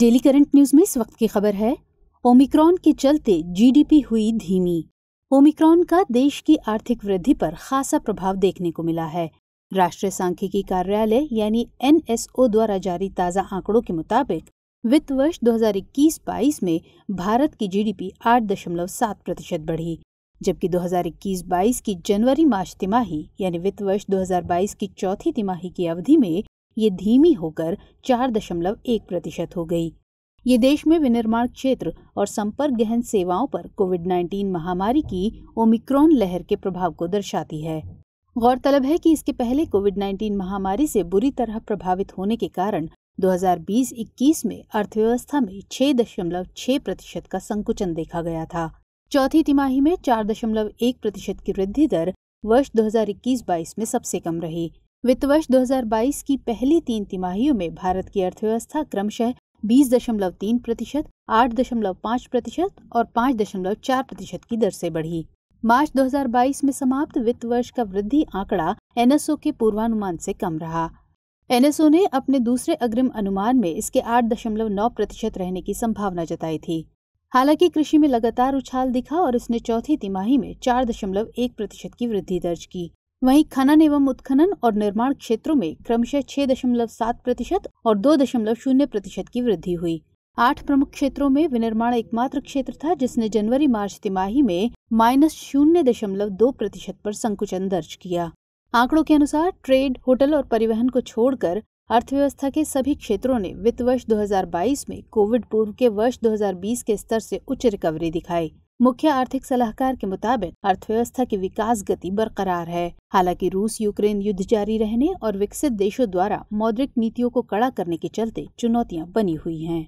daily current news में इस वक्त की खबर है ओमिक्रॉन के चलते जीडीपी हुई धीमी ओमिक्रॉन का देश की आर्थिक वृद्धि पर खासा प्रभाव देखने को मिला है राष्ट्रीय सांख्यिकी कार्यालय यानी एनएसओ द्वारा जारी ताज़ा आंकड़ों के मुताबिक वित्त वर्ष 2021-22 में भारत की जीडीपी 8.7 प्रतिशत बढ़ी जबकि 2021-22 की जनवरी मार्च तिमाही यानी वित्त वर्ष 2022 की चौथी तिमाही की अवधि में ये धीमी होकर चार दशमलव एक प्रतिशत हो गई ये देश में विनिर्माण क्षेत्र और संपर्क गहन सेवाओं पर कोविड 19 महामारी की ओमिक्रॉन लहर के प्रभाव को दर्शाती है गौरतलब है कि इसके पहले कोविड 19 महामारी से बुरी तरह प्रभावित होने के कारण 2020-21 में अर्थव्यवस्था में छह प्रतिशत का संकुचन देखा गया था चौथी तिमाही में एक प्रतिशत की वृद्धि दर वर्ष 2021-22 में सबसे कम रही वित्त वर्ष 2022 की पहली तीन तिमाहियों में भारत की अर्थव्यवस्था क्रमशः बीस दशमलव तीन प्रतिशत आठ दशमलव पाँच प्रतिशत और पाँच दशमलव चार प्रतिशत की दर से बढ़ी मार्च 2022 में समाप्त वित्त वर्ष का वृद्धि आंकड़ा एनएसओ के पूर्वानुमान से कम रहा एनएसओ ने अपने दूसरे अग्रिम अनुमान में इसके आठ दशमलव नौ प्रतिशत रहने की संभावना जताई थी हालांकि कृषि में लगातार उछाल दिखा और इसने चौथी तिमाही में चार दशमलव एक प्रतिशत की वृद्धि दर्ज की वहीं खनन एवं उत्खनन और निर्माण क्षेत्रों में क्रमशः छह दशमलव सात प्रतिशत और दो दशमलव शून्य प्रतिशत की वृद्धि हुई आठ प्रमुख क्षेत्रों में विनिर्माण एकमात्र क्षेत्र था जिसने जनवरी मार्च तिमाही में माइनस शून्य दशमलव दो प्रतिशत पर संकुचन दर्ज किया आंकड़ों के अनुसार ट्रेड होटल और परिवहन को छोड़कर अर्थव्यवस्था के सभी क्षेत्रों ने वित्त वर्ष 2022 में कोविड पूर्व के वर्ष 2020 के स्तर से उच्च रिकवरी दिखाई मुख्य आर्थिक सलाहकार के मुताबिक अर्थव्यवस्था की विकास गति बरकरार है हालांकि रूस यूक्रेन युद्ध जारी रहने और विकसित देशों द्वारा मौद्रिक नीतियों को कड़ा करने के चलते चुनौतियां बनी हुई हैं